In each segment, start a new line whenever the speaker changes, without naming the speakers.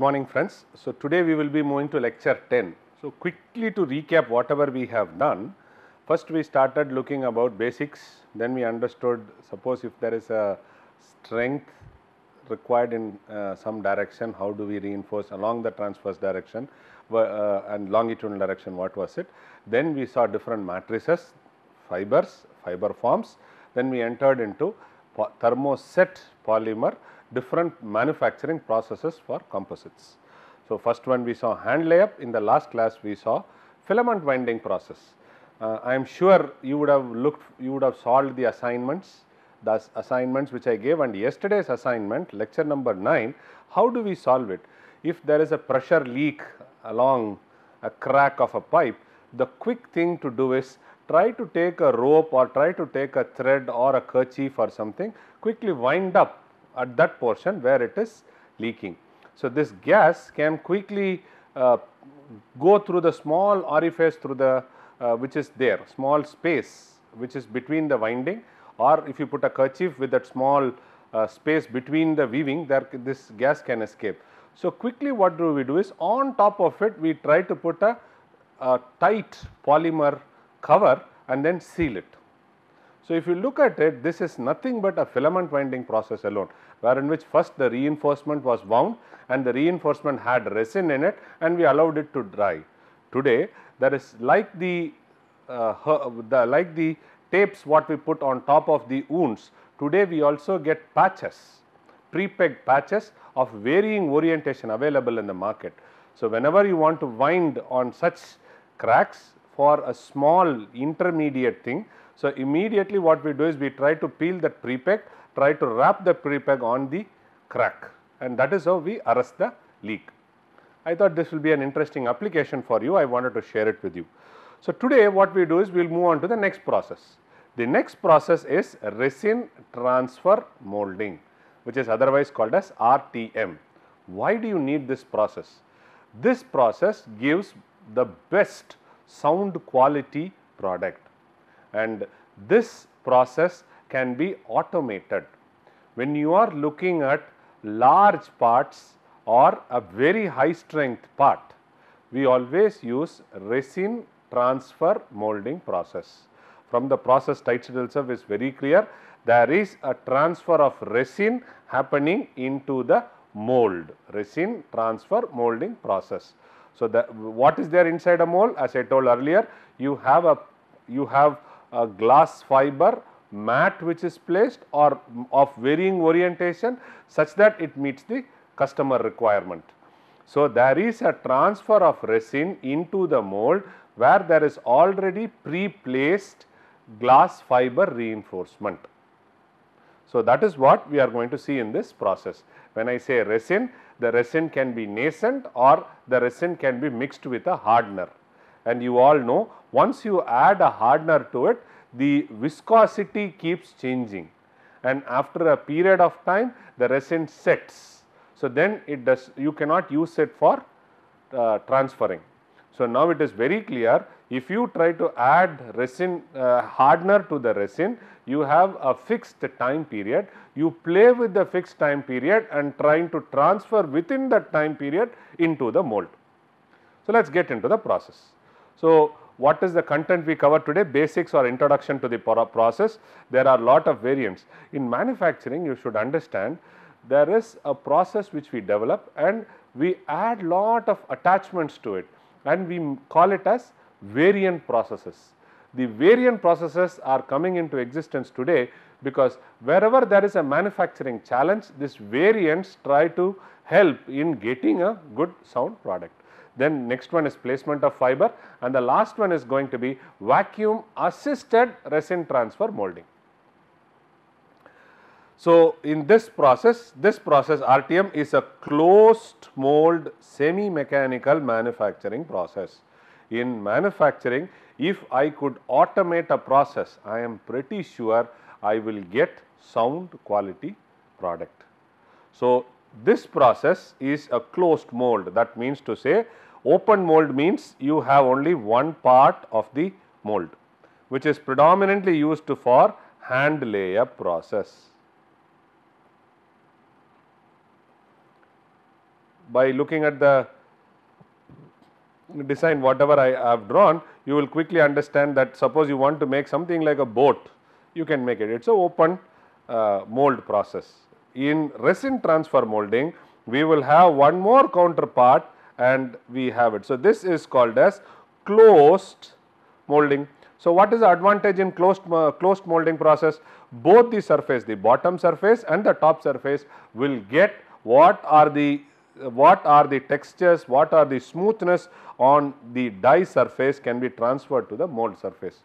Good morning friends. So, today we will be moving to lecture 10. So, quickly to recap whatever we have done. First we started looking about basics, then we understood suppose if there is a strength required in uh, some direction, how do we reinforce along the transverse direction uh, and longitudinal direction what was it. Then we saw different matrices, fibers, fiber forms, then we entered into thermoset polymer different manufacturing processes for composites. So, first one we saw hand layup, in the last class we saw filament winding process. Uh, I am sure you would have looked, you would have solved the assignments, the assignments which I gave and yesterday's assignment lecture number 9, how do we solve it? If there is a pressure leak along a crack of a pipe, the quick thing to do is try to take a rope or try to take a thread or a kerchief or something, quickly wind up at that portion where it is leaking. So, this gas can quickly uh, go through the small orifice through the uh, which is there small space which is between the winding or if you put a kerchief with that small uh, space between the weaving there this gas can escape. So, quickly what do we do is on top of it we try to put a, a tight polymer cover and then seal it. So, if you look at it, this is nothing but a filament winding process alone, wherein which first the reinforcement was wound and the reinforcement had resin in it and we allowed it to dry. Today, there is like the, uh, the like the tapes what we put on top of the wounds, today we also get patches, pre-pegged patches of varying orientation available in the market. So, whenever you want to wind on such cracks for a small intermediate thing, so, immediately what we do is we try to peel that prepeg, try to wrap the prepeg on the crack and that is how we arrest the leak. I thought this will be an interesting application for you, I wanted to share it with you. So, today what we do is we will move on to the next process. The next process is resin transfer molding which is otherwise called as RTM. Why do you need this process? This process gives the best sound quality product and this process can be automated. When you are looking at large parts or a very high strength part, we always use resin transfer molding process. From the process title itself is very clear, there is a transfer of resin happening into the mold, resin transfer molding process. So, the, what is there inside a mold? As I told earlier, you have a you have a glass fiber mat which is placed or of varying orientation such that it meets the customer requirement. So, there is a transfer of resin into the mold where there is already pre-placed glass fiber reinforcement. So, that is what we are going to see in this process. When I say resin, the resin can be nascent or the resin can be mixed with a hardener and you all know once you add a hardener to it the viscosity keeps changing and after a period of time the resin sets. So, then it does you cannot use it for uh, transferring. So, now it is very clear if you try to add resin uh, hardener to the resin you have a fixed time period. You play with the fixed time period and trying to transfer within that time period into the mold. So, let us get into the process. So, what is the content we cover today basics or introduction to the process there are lot of variants. In manufacturing you should understand there is a process which we develop and we add lot of attachments to it and we call it as variant processes. The variant processes are coming into existence today because wherever there is a manufacturing challenge, these variants try to help in getting a good sound product. Then next one is placement of fiber and the last one is going to be vacuum assisted resin transfer molding. So, in this process, this process RTM is a closed mold semi mechanical manufacturing process. In manufacturing, if I could automate a process, I am pretty sure I will get sound quality product. So, this process is a closed mold that means to say open mold means you have only one part of the mold which is predominantly used for hand layup process. By looking at the design whatever I have drawn, you will quickly understand that suppose you want to make something like a boat, you can make it. It is a open uh, mold process in resin transfer molding, we will have one more counterpart and we have it. So, this is called as closed molding. So, what is the advantage in closed, uh, closed molding process? Both the surface, the bottom surface and the top surface will get what are the what are the textures, what are the smoothness on the die surface can be transferred to the mold surface.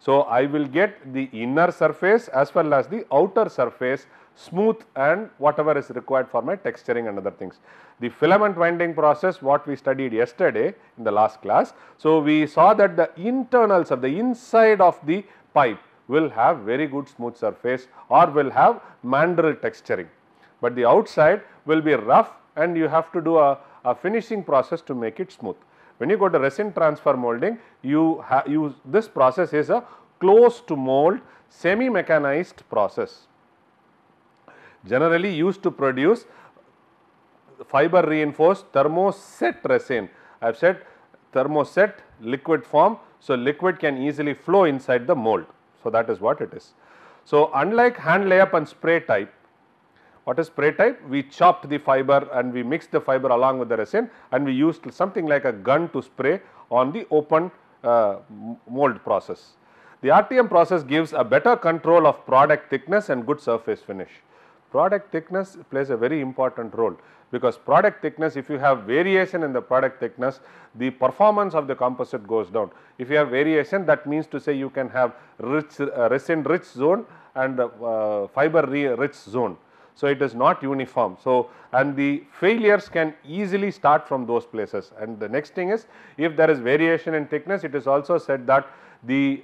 So, I will get the inner surface as well as the outer surface smooth and whatever is required for my texturing and other things. The filament winding process what we studied yesterday in the last class. So, we saw that the internals of the inside of the pipe will have very good smooth surface or will have mandrel texturing, but the outside will be rough and you have to do a, a finishing process to make it smooth. When you go to resin transfer molding, you, use this process is a close to mold semi mechanized process generally used to produce fiber reinforced thermoset resin. I have said thermoset liquid form. So, liquid can easily flow inside the mold. So, that is what it is. So, unlike hand layup and spray type, what is spray type? We chopped the fiber and we mixed the fiber along with the resin and we used something like a gun to spray on the open uh, mold process. The RTM process gives a better control of product thickness and good surface finish. Product thickness plays a very important role because product thickness if you have variation in the product thickness the performance of the composite goes down. If you have variation that means to say you can have rich uh, resin rich zone and uh, fiber rich zone. So, it is not uniform. So, and the failures can easily start from those places and the next thing is if there is variation in thickness it is also said that the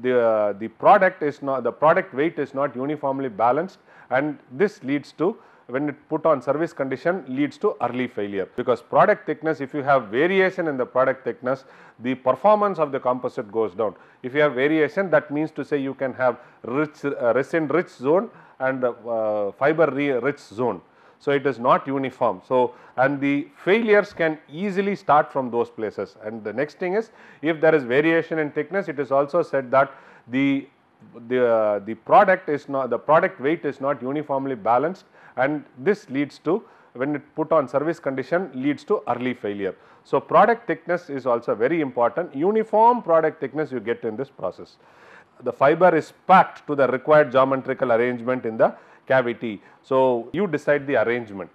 the, uh, the product is not the product weight is not uniformly balanced and this leads to when it put on service condition leads to early failure because product thickness if you have variation in the product thickness the performance of the composite goes down. If you have variation that means to say you can have rich uh, resin rich zone and uh, fiber rich zone. So, it is not uniform. So, and the failures can easily start from those places and the next thing is if there is variation in thickness it is also said that the the, uh, the product is not the product weight is not uniformly balanced and this leads to when it put on service condition leads to early failure. So, product thickness is also very important uniform product thickness you get in this process. The fiber is packed to the required geometrical arrangement in the cavity. So, you decide the arrangement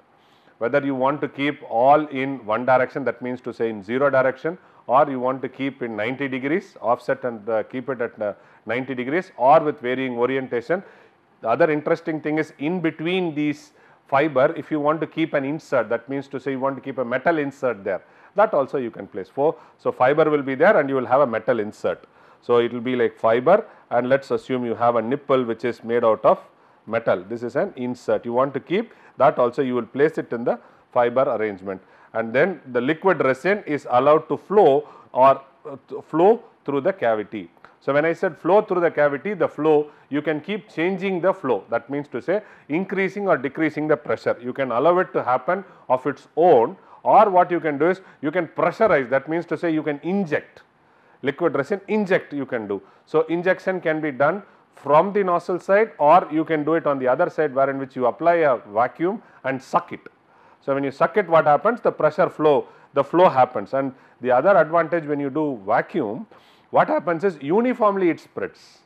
whether you want to keep all in one direction that means to say in 0 direction or you want to keep in 90 degrees offset and uh, keep it at uh, 90 degrees or with varying orientation. The other interesting thing is in between these fiber if you want to keep an insert that means to say you want to keep a metal insert there that also you can place for. So, fiber will be there and you will have a metal insert. So, it will be like fiber and let us assume you have a nipple which is made out of metal this is an insert you want to keep that also you will place it in the fiber arrangement and then the liquid resin is allowed to flow or uh, flow through the cavity. So, when I said flow through the cavity, the flow you can keep changing the flow that means to say increasing or decreasing the pressure. You can allow it to happen of its own or what you can do is you can pressurize that means to say you can inject liquid resin inject you can do. So, injection can be done from the nozzle side or you can do it on the other side where in which you apply a vacuum and suck it. So, when you suck it what happens the pressure flow the flow happens and the other advantage when you do vacuum what happens is uniformly it spreads.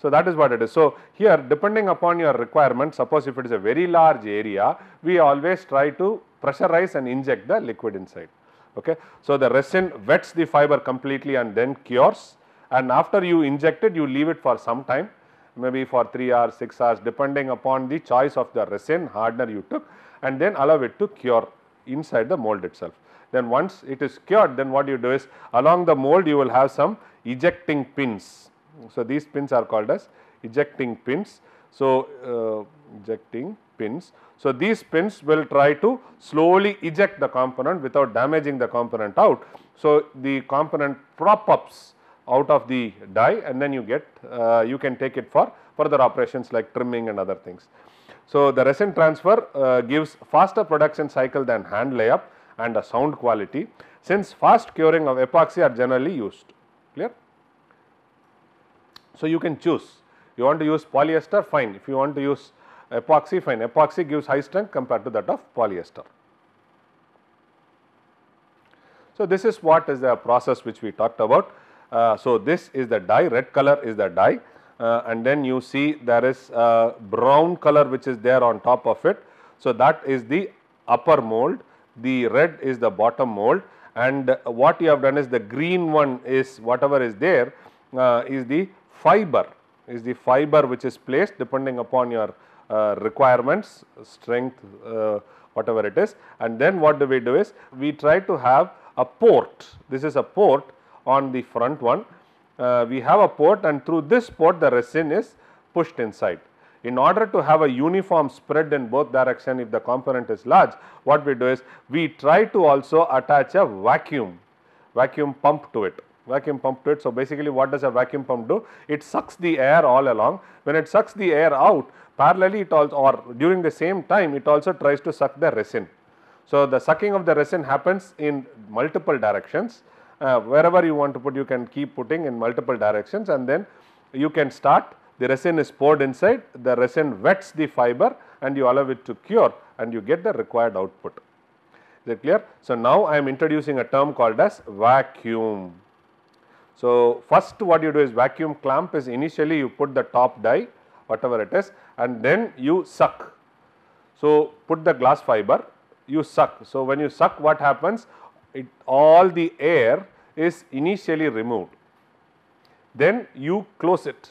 So, that is what it is. So, here depending upon your requirement suppose if it is a very large area we always try to pressurize and inject the liquid inside. Okay. So, the resin wets the fiber completely and then cures and after you inject it you leave it for some time maybe for 3 hours 6 hours depending upon the choice of the resin hardener you took and then allow it to cure inside the mold itself. Then once it is cured then what you do is along the mold you will have some ejecting pins. So, these pins are called as ejecting pins. So, uh, ejecting pins. So, these pins will try to slowly eject the component without damaging the component out. So, the component prop ups out of the die and then you get uh, you can take it for further operations like trimming and other things. So, the resin transfer uh, gives faster production cycle than hand layup and a sound quality since fast curing of epoxy are generally used clear. So, you can choose you want to use polyester fine if you want to use epoxy fine epoxy gives high strength compared to that of polyester. So, this is what is the process which we talked about. Uh, so, this is the dye red color is the dye uh, and then you see there is a brown color which is there on top of it. So, that is the upper mold, the red is the bottom mold and what you have done is the green one is whatever is there uh, is the fiber, is the fiber which is placed depending upon your uh, requirements, strength, uh, whatever it is. And then what do we do is we try to have a port, this is a port on the front one uh, we have a port and through this port the resin is pushed inside. In order to have a uniform spread in both direction if the component is large, what we do is we try to also attach a vacuum, vacuum pump to it vacuum pump to it. So, basically what does a vacuum pump do? It sucks the air all along. When it sucks the air out, parallelly it also or during the same time it also tries to suck the resin. So, the sucking of the resin happens in multiple directions uh, wherever you want to put you can keep putting in multiple directions and then you can start the resin is poured inside the resin wets the fiber and you allow it to cure and you get the required output. Is it clear? So, now I am introducing a term called as vacuum. So, first what you do is vacuum clamp is initially you put the top die whatever it is and then you suck. So, put the glass fiber you suck. So, when you suck what happens it all the air is initially removed. Then you close it.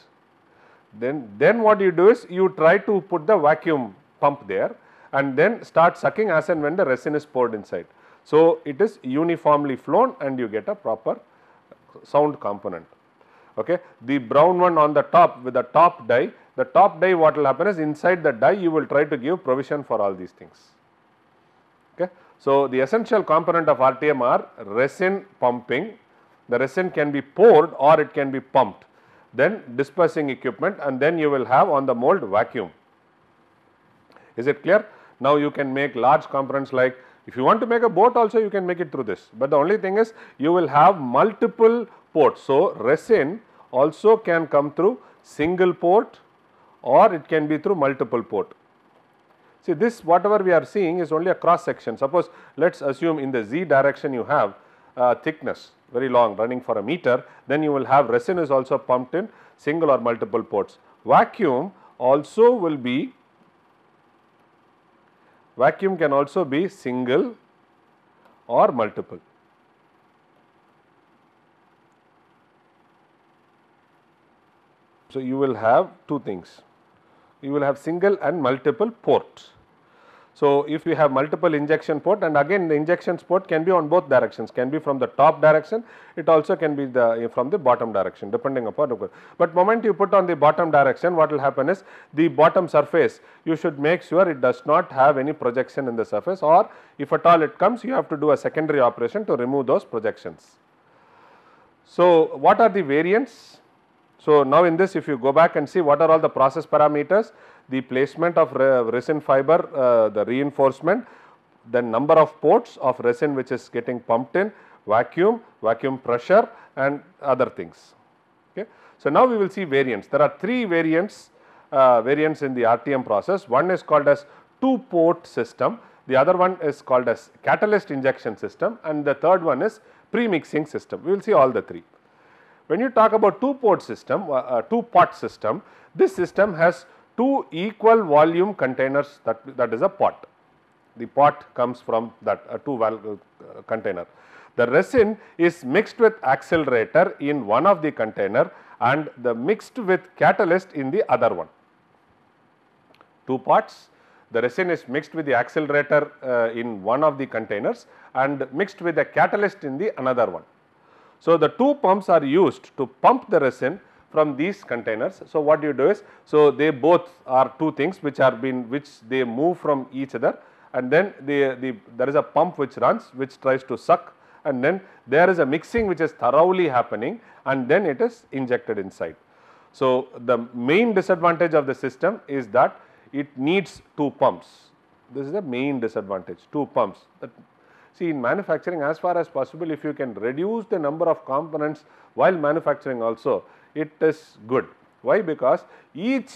Then, then what you do is you try to put the vacuum pump there and then start sucking as and when the resin is poured inside. So, it is uniformly flown and you get a proper sound component. Okay. The brown one on the top with the top die, the top die what will happen is inside the die you will try to give provision for all these things. Okay. So, the essential component of RTM are resin pumping, the resin can be poured or it can be pumped, then dispersing equipment and then you will have on the mold vacuum. Is it clear? Now, you can make large components like if you want to make a boat also you can make it through this, but the only thing is you will have multiple ports. So, resin also can come through single port or it can be through multiple port. See this whatever we are seeing is only a cross section. Suppose let us assume in the z direction you have uh, thickness very long running for a meter, then you will have resin is also pumped in single or multiple ports. Vacuum also will be, vacuum can also be single or multiple. So, you will have two things you will have single and multiple port. So, if you have multiple injection port and again the injection port can be on both directions can be from the top direction it also can be the eh, from the bottom direction depending upon but moment you put on the bottom direction what will happen is the bottom surface you should make sure it does not have any projection in the surface or if at all it comes you have to do a secondary operation to remove those projections. So, what are the variants so, now in this if you go back and see what are all the process parameters, the placement of resin fiber, uh, the reinforcement, the number of ports of resin which is getting pumped in, vacuum, vacuum pressure and other things. Okay. So, now we will see variants. There are three variants, uh, variants in the RTM process. One is called as two port system, the other one is called as catalyst injection system and the third one is pre-mixing system. We will see all the three. When you talk about two port system, uh, uh, two pot system, this system has two equal volume containers that, that is a pot. The pot comes from that uh, two valve uh, container. The resin is mixed with accelerator in one of the container and the mixed with catalyst in the other one. Two pots. the resin is mixed with the accelerator uh, in one of the containers and mixed with the catalyst in the another one. So, the two pumps are used to pump the resin from these containers. So, what you do is, so they both are two things which are been which they move from each other and then the, the there is a pump which runs which tries to suck and then there is a mixing which is thoroughly happening and then it is injected inside. So, the main disadvantage of the system is that it needs two pumps. This is the main disadvantage, two pumps. See in manufacturing as far as possible if you can reduce the number of components while manufacturing also it is good. Why? Because each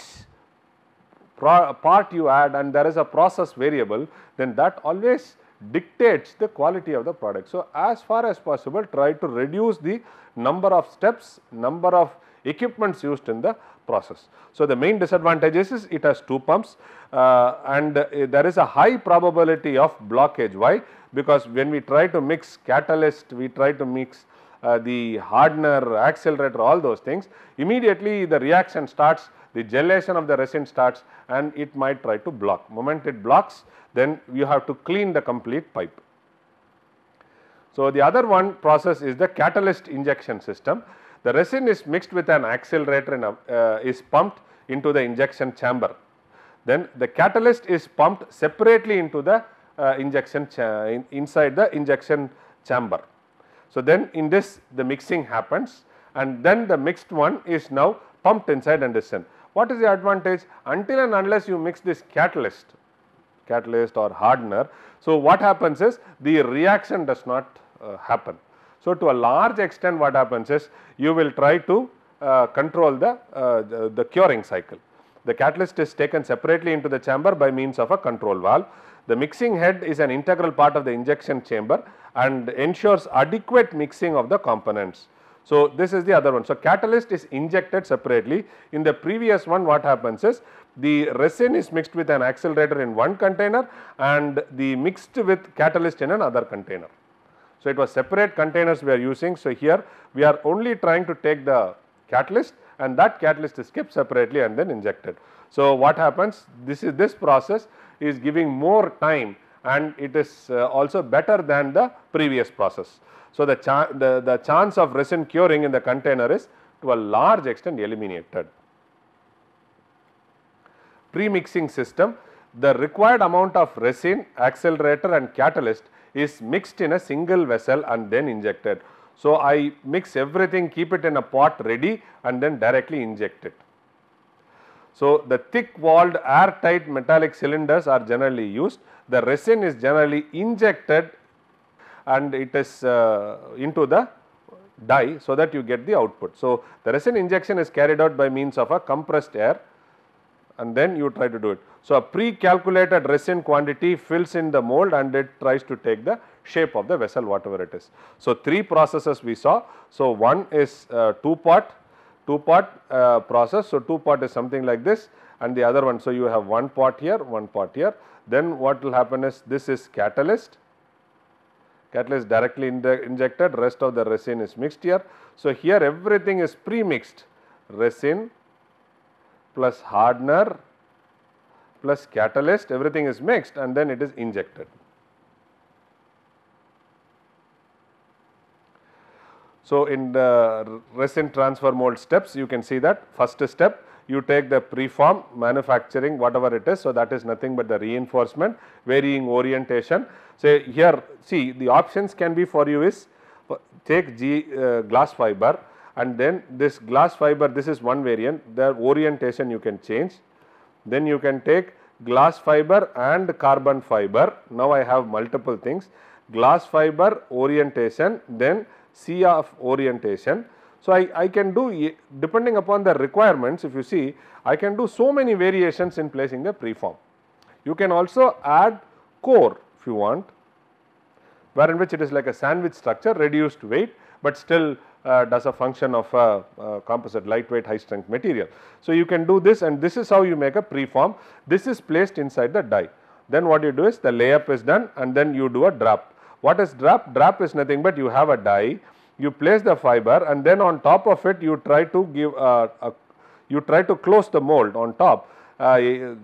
part you add and there is a process variable then that always dictates the quality of the product. So, as far as possible try to reduce the number of steps, number of equipments used in the process. So, the main disadvantages is it has two pumps uh, and uh, there is a high probability of blockage. Why? Because when we try to mix catalyst, we try to mix uh, the hardener, accelerator, all those things, immediately the reaction starts, the gelation of the resin starts and it might try to block. Moment it blocks, then you have to clean the complete pipe. So, the other one process is the catalyst injection system. The resin is mixed with an accelerator and uh, is pumped into the injection chamber. Then the catalyst is pumped separately into the uh, injection in, inside the injection chamber. So, then in this the mixing happens and then the mixed one is now pumped inside and is sent. What is the advantage? Until and unless you mix this catalyst, catalyst or hardener. So, what happens is the reaction does not uh, happen. So, to a large extent what happens is you will try to uh, control the, uh, the, the curing cycle. The catalyst is taken separately into the chamber by means of a control valve. The mixing head is an integral part of the injection chamber and ensures adequate mixing of the components. So, this is the other one. So, catalyst is injected separately. In the previous one what happens is the resin is mixed with an accelerator in one container and the mixed with catalyst in another container. So, it was separate containers we are using. So, here we are only trying to take the catalyst and that catalyst is kept separately and then injected. So, what happens this is this process is giving more time and it is uh, also better than the previous process. So, the, cha the, the chance of resin curing in the container is to a large extent eliminated. Pre-mixing system, the required amount of resin, accelerator and catalyst is mixed in a single vessel and then injected. So, I mix everything keep it in a pot ready and then directly inject it. So, the thick walled airtight metallic cylinders are generally used. The resin is generally injected and it is uh, into the die so that you get the output. So, the resin injection is carried out by means of a compressed air and then you try to do it. So, a pre-calculated resin quantity fills in the mold and it tries to take the shape of the vessel whatever it is. So, three processes we saw. So, one is uh, two part, two part uh, process. So, two part is something like this and the other one. So, you have one part here, one part here. Then what will happen is this is catalyst, catalyst directly in injected, rest of the resin is mixed here. So, here everything is pre-mixed resin, plus hardener plus catalyst everything is mixed and then it is injected. So, in the resin transfer mold steps you can see that first step you take the preform manufacturing whatever it is. So, that is nothing but the reinforcement varying orientation. So, here see the options can be for you is take G, uh, glass fiber and then this glass fiber this is one variant the orientation you can change. Then you can take glass fiber and carbon fiber. Now, I have multiple things glass fiber orientation then C of orientation. So, I, I can do depending upon the requirements if you see I can do so many variations in placing the preform. You can also add core if you want where in which it is like a sandwich structure reduced weight, but still uh, does a function of a, a composite lightweight high strength material. So, you can do this and this is how you make a preform. This is placed inside the die. Then what you do is the layup is done and then you do a drop. What is drop? Drop is nothing but you have a die, you place the fiber and then on top of it you try to give uh, a, you try to close the mold on top. Uh,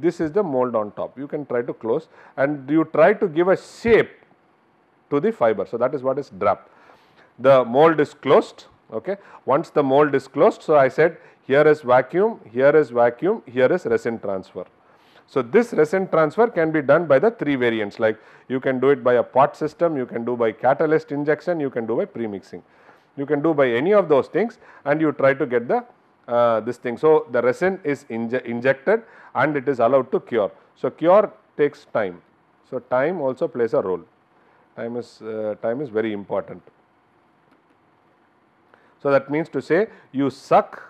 this is the mold on top you can try to close and you try to give a shape to the fiber. So, that is what is drop the mold is closed. Okay. Once the mold is closed, so I said here is vacuum, here is vacuum, here is resin transfer. So, this resin transfer can be done by the three variants like you can do it by a pot system, you can do by catalyst injection, you can do by premixing. You can do by any of those things and you try to get the uh, this thing. So, the resin is inje injected and it is allowed to cure. So, cure takes time. So, time also plays a role. Time is, uh, time is very important. So, that means to say you suck,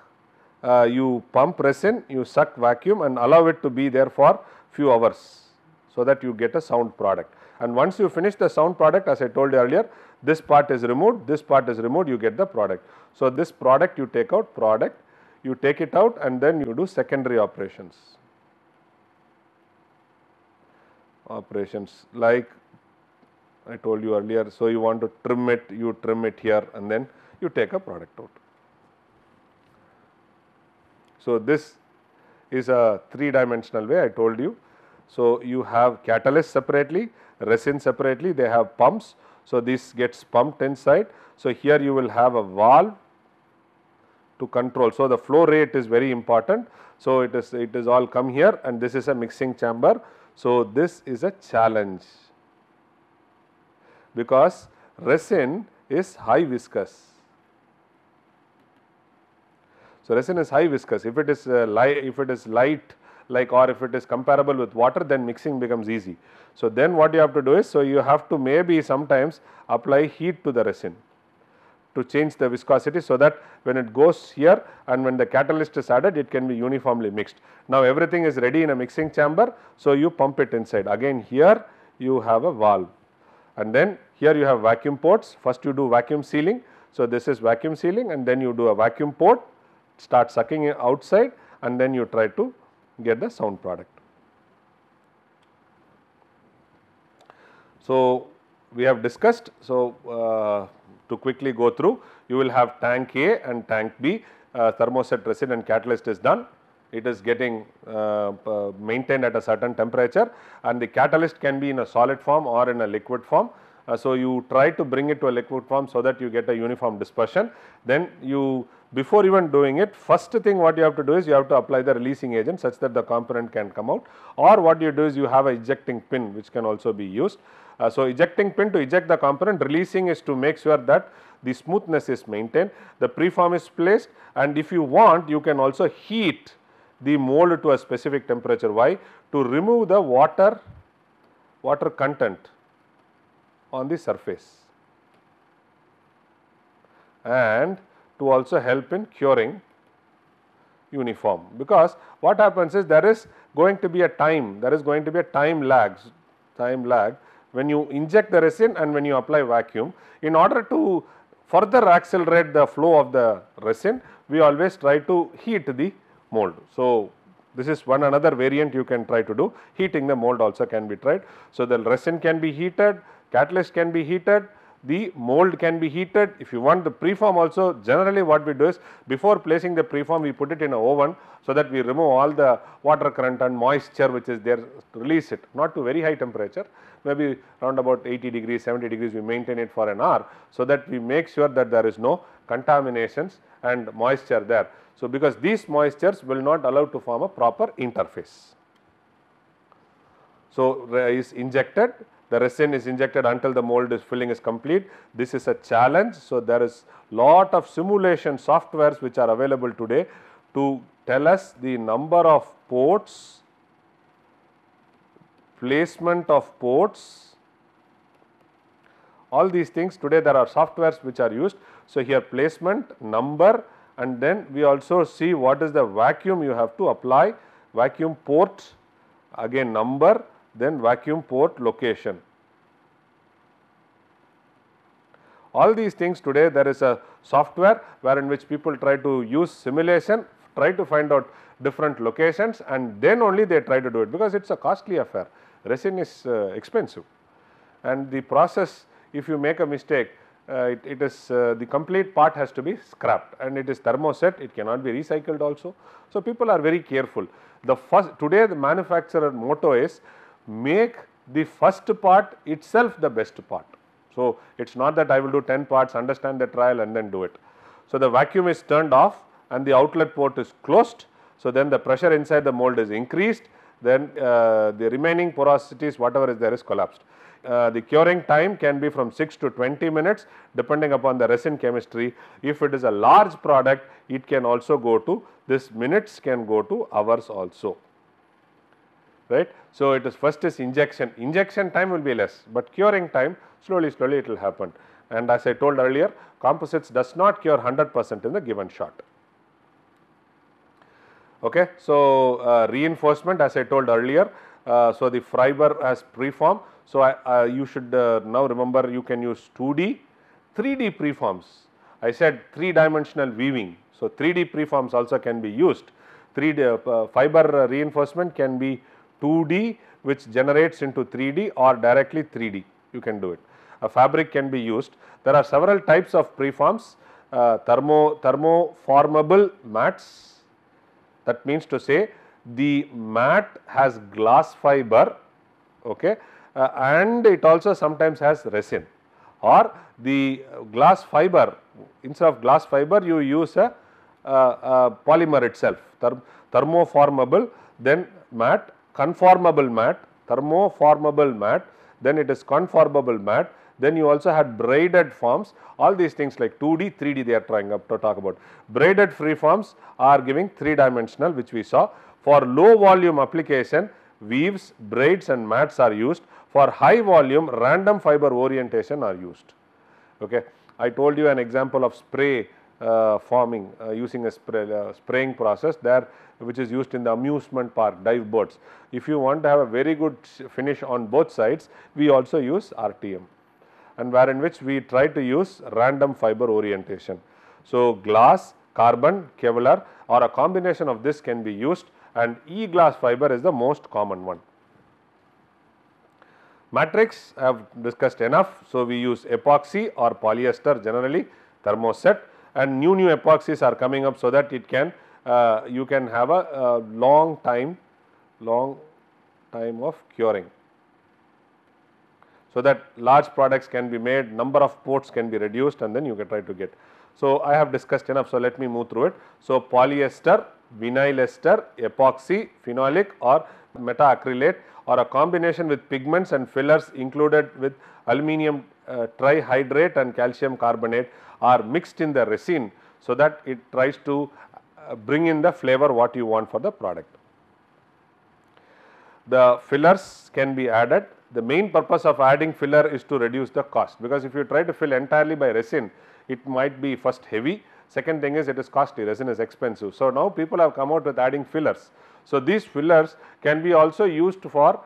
uh, you pump resin, you suck vacuum and allow it to be there for few hours. So, that you get a sound product and once you finish the sound product as I told you earlier this part is removed, this part is removed you get the product. So, this product you take out product, you take it out and then you do secondary operations operations like I told you earlier. So, you want to trim it, you trim it here and then you take a product out. So, this is a three dimensional way I told you. So, you have catalyst separately, resin separately, they have pumps. So, this gets pumped inside. So, here you will have a valve to control. So, the flow rate is very important. So, it is it is all come here and this is a mixing chamber. So, this is a challenge because resin is high viscous so, resin is high viscous if it is uh, light if it is light like or if it is comparable with water then mixing becomes easy. So, then what you have to do is so you have to maybe sometimes apply heat to the resin to change the viscosity so that when it goes here and when the catalyst is added it can be uniformly mixed. Now, everything is ready in a mixing chamber. So, you pump it inside again here you have a valve and then here you have vacuum ports first you do vacuum sealing. So, this is vacuum sealing and then you do a vacuum port start sucking outside and then you try to get the sound product. So, we have discussed. So, uh, to quickly go through you will have tank A and tank B uh, thermoset resin and catalyst is done. It is getting uh, uh maintained at a certain temperature and the catalyst can be in a solid form or in a liquid form. Uh, so, you try to bring it to a liquid form so that you get a uniform dispersion. Then you before even doing it first thing what you have to do is you have to apply the releasing agent such that the component can come out or what you do is you have a ejecting pin which can also be used. Uh, so, ejecting pin to eject the component releasing is to make sure that the smoothness is maintained the preform is placed and if you want you can also heat the mold to a specific temperature why to remove the water water content on the surface and to also help in curing uniform because what happens is there is going to be a time there is going to be a time lag time lag when you inject the resin and when you apply vacuum in order to further accelerate the flow of the resin we always try to heat the mold. So, this is one another variant you can try to do heating the mold also can be tried. So, the resin can be heated catalyst can be heated the mold can be heated. If you want the preform also generally what we do is before placing the preform we put it in an oven so that we remove all the water current and moisture which is there release it not to very high temperature maybe around about 80 degrees 70 degrees we maintain it for an hour so that we make sure that there is no contaminations and moisture there. So, because these moistures will not allow to form a proper interface. So, is injected the resin is injected until the mold is filling is complete. This is a challenge. So, there is lot of simulation softwares which are available today to tell us the number of ports, placement of ports, all these things today there are softwares which are used. So, here placement, number and then we also see what is the vacuum you have to apply, vacuum port, again number then vacuum port location. All these things today there is a software where in which people try to use simulation, try to find out different locations and then only they try to do it because it is a costly affair. Resin is uh, expensive and the process if you make a mistake uh, it, it is uh, the complete part has to be scrapped and it is thermoset it cannot be recycled also. So, people are very careful the first today the manufacturer motto is make the first part itself the best part. So, it is not that I will do 10 parts, understand the trial and then do it. So, the vacuum is turned off and the outlet port is closed. So, then the pressure inside the mold is increased, then uh, the remaining porosities whatever is there is collapsed. Uh, the curing time can be from 6 to 20 minutes depending upon the resin chemistry. If it is a large product, it can also go to this minutes can go to hours also right. So, it is first is injection, injection time will be less, but curing time slowly slowly it will happen and as I told earlier composites does not cure 100 percent in the given shot. Okay. So, uh, reinforcement as I told earlier, uh, so the fiber has preform. So, I, uh, you should uh, now remember you can use 2D, 3D preforms. I said 3 dimensional weaving. So, 3D preforms also can be used. 3D uh, fiber reinforcement can be 2D which generates into 3D or directly 3D you can do it. A fabric can be used. There are several types of preforms uh, thermo thermoformable mats that means to say the mat has glass fiber okay, uh, and it also sometimes has resin or the glass fiber instead of glass fiber you use a, a, a polymer itself therm thermoformable then mat conformable mat, thermoformable mat, then it is conformable mat, then you also had braided forms, all these things like 2D, 3D they are trying to talk about. Braided free forms are giving 3 dimensional which we saw. For low volume application, weaves, braids and mats are used. For high volume, random fiber orientation are used. Okay. I told you an example of spray uh, farming uh, using a spray, uh, spraying process there which is used in the amusement park dive boards. If you want to have a very good finish on both sides, we also use RTM and wherein which we try to use random fiber orientation. So, glass, carbon, Kevlar or a combination of this can be used and e-glass fiber is the most common one. Matrix I have discussed enough. So, we use epoxy or polyester generally thermoset and new new epoxies are coming up so that it can uh, you can have a long time long time of curing. So, that large products can be made number of ports can be reduced and then you can try to get. So, I have discussed enough. So, let me move through it. So, polyester, vinyl ester, epoxy, phenolic or metaacrylate or a combination with pigments and fillers included with aluminum uh, trihydrate and calcium carbonate are mixed in the resin so that it tries to uh, bring in the flavor what you want for the product. The fillers can be added. The main purpose of adding filler is to reduce the cost because if you try to fill entirely by resin, it might be first heavy, second thing is it is costly, resin is expensive. So, now people have come out with adding fillers. So, these fillers can be also used for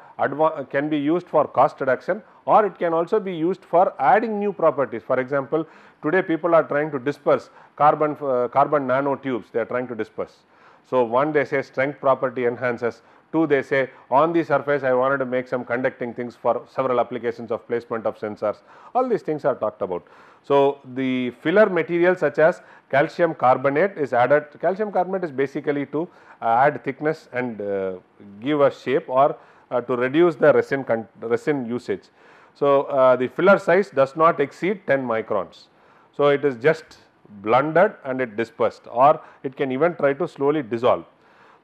can be used for cost reduction or it can also be used for adding new properties. For example, today people are trying to disperse carbon uh, carbon nanotubes they are trying to disperse. So, one they say strength property enhances Two, they say on the surface I wanted to make some conducting things for several applications of placement of sensors. All these things are talked about. So, the filler material such as calcium carbonate is added. Calcium carbonate is basically to uh, add thickness and uh, give a shape or uh, to reduce the resin, resin usage. So, uh, the filler size does not exceed 10 microns. So, it is just blundered and it dispersed or it can even try to slowly dissolve.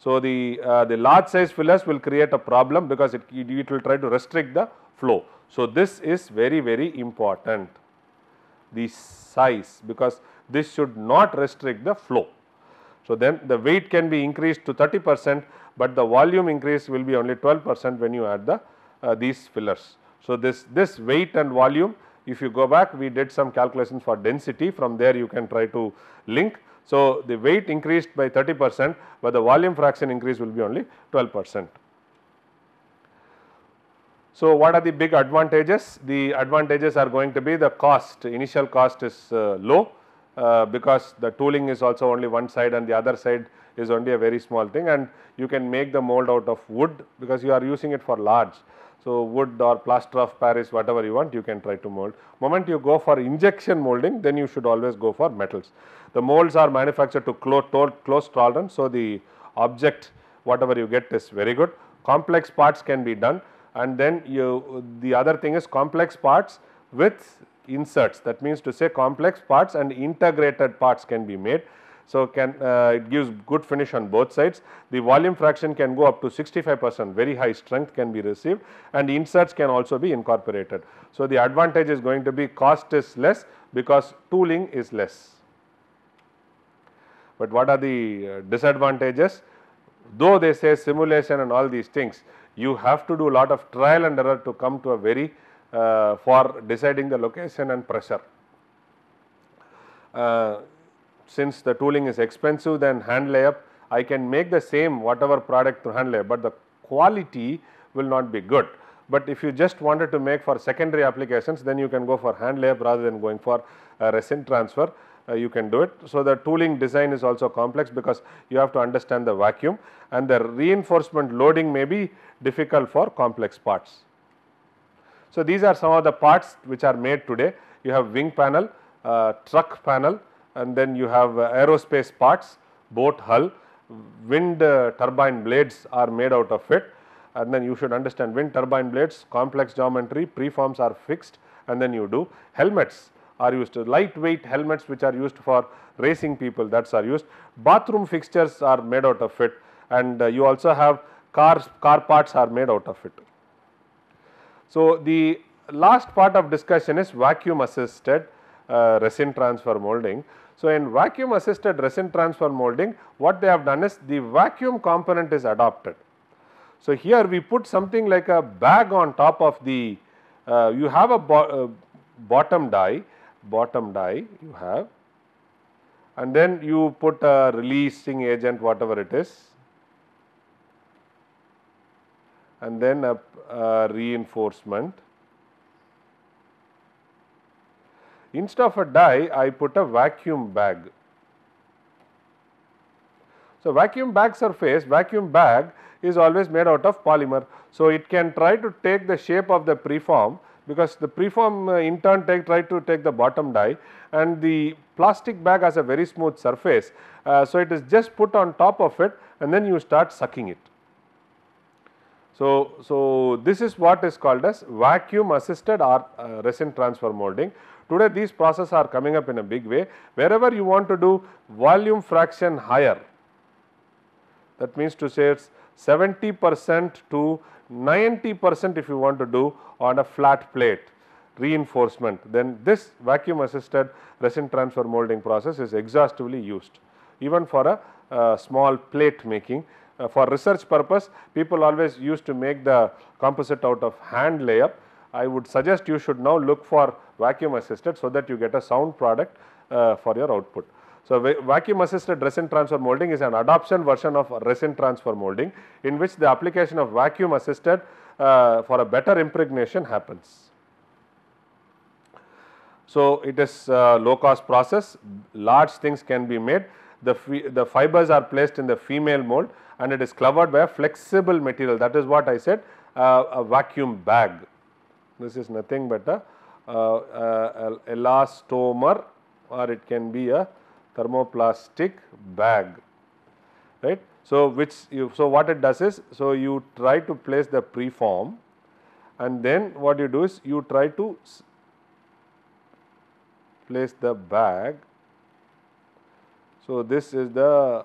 So, the, uh, the large size fillers will create a problem because it, it will try to restrict the flow. So, this is very very important the size because this should not restrict the flow. So, then the weight can be increased to 30 percent, but the volume increase will be only 12 percent when you add the uh, these fillers. So, this, this weight and volume if you go back we did some calculations for density from there you can try to link. So, the weight increased by 30 percent, but the volume fraction increase will be only 12 percent. So, what are the big advantages? The advantages are going to be the cost, initial cost is uh, low uh, because the tooling is also only one side and the other side is only a very small thing and you can make the mold out of wood because you are using it for large. So, wood or plaster of Paris whatever you want you can try to mold. Moment you go for injection molding then you should always go for metals. The molds are manufactured to close, close tolerance. So, the object whatever you get is very good. Complex parts can be done and then you the other thing is complex parts with inserts that means to say complex parts and integrated parts can be made. So, can uh, it gives good finish on both sides. The volume fraction can go up to 65 percent very high strength can be received and inserts can also be incorporated. So, the advantage is going to be cost is less because tooling is less. But what are the uh, disadvantages? Though they say simulation and all these things, you have to do lot of trial and error to come to a very uh, for deciding the location and pressure. Uh, since the tooling is expensive then hand layup, I can make the same whatever product to hand layup, but the quality will not be good. But if you just wanted to make for secondary applications, then you can go for hand layup rather than going for a uh, resin transfer uh, you can do it. So, the tooling design is also complex because you have to understand the vacuum and the reinforcement loading may be difficult for complex parts. So, these are some of the parts which are made today. You have wing panel, uh, truck panel and then you have uh, aerospace parts, boat hull, wind uh, turbine blades are made out of it and then you should understand wind turbine blades, complex geometry, preforms are fixed and then you do helmets are used, lightweight helmets which are used for racing people That's are used. Bathroom fixtures are made out of it and uh, you also have cars, car parts are made out of it. So, the last part of discussion is vacuum assisted uh, resin transfer molding. So, in vacuum assisted resin transfer molding what they have done is the vacuum component is adopted. So, here we put something like a bag on top of the uh, you have a bo uh, bottom die bottom die you have and then you put a releasing agent whatever it is and then a, a reinforcement. Instead of a die I put a vacuum bag. So, vacuum bag surface vacuum bag is always made out of polymer. So, it can try to take the shape of the preform because the preform uh, intern take, tried to take the bottom die and the plastic bag has a very smooth surface. Uh, so, it is just put on top of it and then you start sucking it. So, so this is what is called as vacuum assisted or uh, resin transfer molding. Today these processes are coming up in a big way. Wherever you want to do volume fraction higher that means to say it is 70 percent to 90 percent if you want to do on a flat plate reinforcement then this vacuum assisted resin transfer molding process is exhaustively used even for a uh, small plate making. Uh, for research purpose people always used to make the composite out of hand layup. I would suggest you should now look for vacuum assisted so that you get a sound product uh, for your output. So vacuum assisted resin transfer molding is an adoption version of resin transfer molding in which the application of vacuum assisted uh, for a better impregnation happens. So it is a low cost process, large things can be made, the, the fibers are placed in the female mold and it is covered by a flexible material that is what I said uh, a vacuum bag. This is nothing but a, uh, uh elastomer or it can be a thermoplastic bag right. So, which you, so what it does is, so you try to place the preform and then what you do is you try to place the bag. So, this is the uh,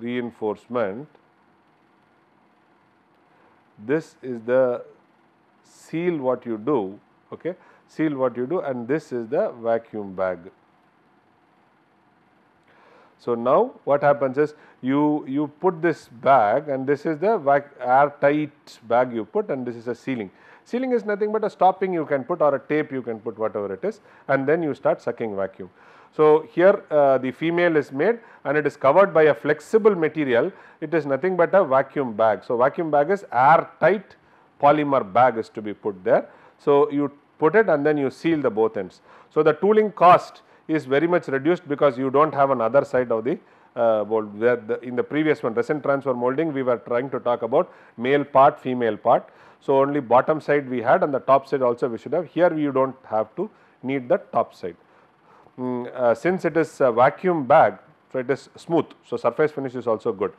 reinforcement, this is the seal what you do, okay, seal what you do and this is the vacuum bag. So, now what happens is you, you put this bag and this is the airtight bag you put and this is a ceiling. Sealing is nothing but a stopping you can put or a tape you can put whatever it is and then you start sucking vacuum. So, here uh, the female is made and it is covered by a flexible material. It is nothing but a vacuum bag. So, vacuum bag is airtight polymer bag is to be put there. So, you put it and then you seal the both ends. So, the tooling cost is very much reduced because you do not have another side of the uh, mold. in the previous one recent transfer molding we were trying to talk about male part, female part. So, only bottom side we had and the top side also we should have. Here you do not have to need the top side. Mm, uh, since it is a vacuum bag, so it is smooth. So, surface finish is also good.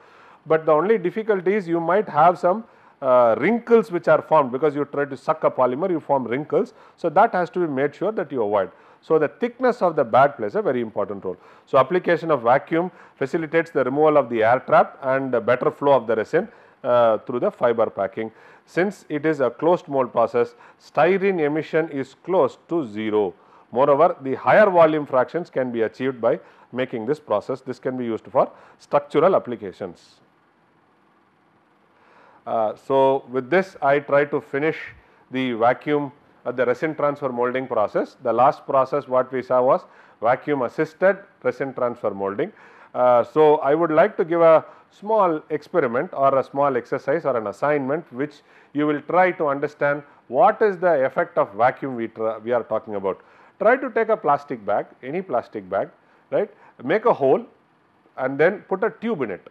But the only difficulty is you might have some uh, wrinkles which are formed because you try to suck a polymer you form wrinkles. So, that has to be made sure that you avoid. So, the thickness of the bag plays a very important role. So, application of vacuum facilitates the removal of the air trap and better flow of the resin uh, through the fiber packing. Since it is a closed mold process, styrene emission is close to 0. Moreover, the higher volume fractions can be achieved by making this process. This can be used for structural applications. Uh, so, with this I try to finish the vacuum uh, the resin transfer molding process. The last process what we saw was vacuum assisted resin transfer molding. Uh, so, I would like to give a small experiment or a small exercise or an assignment which you will try to understand what is the effect of vacuum we, we are talking about. Try to take a plastic bag, any plastic bag, right, make a hole and then put a tube in it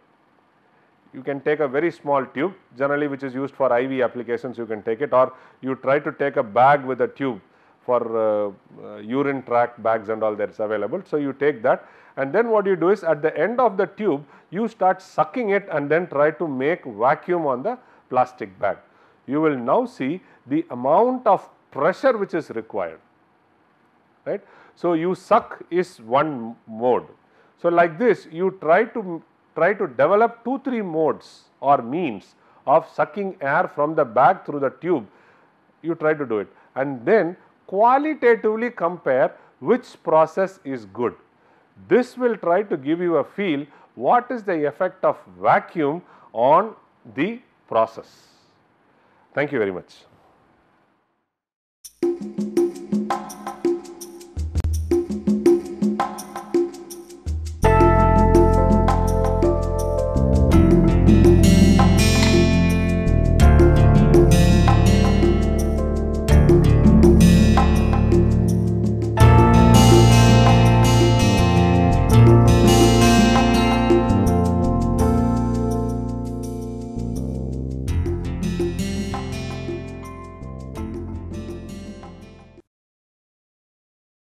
you can take a very small tube generally which is used for IV applications you can take it or you try to take a bag with a tube for uh, uh, urine tract bags and all that is available. So, you take that and then what you do is at the end of the tube you start sucking it and then try to make vacuum on the plastic bag. You will now see the amount of pressure which is required right. So, you suck is one mode. So, like this you try to try to develop 2 3 modes or means of sucking air from the bag through the tube you try to do it and then qualitatively compare which process is good. This will try to give you a feel what is the effect of vacuum on the process. Thank you very much.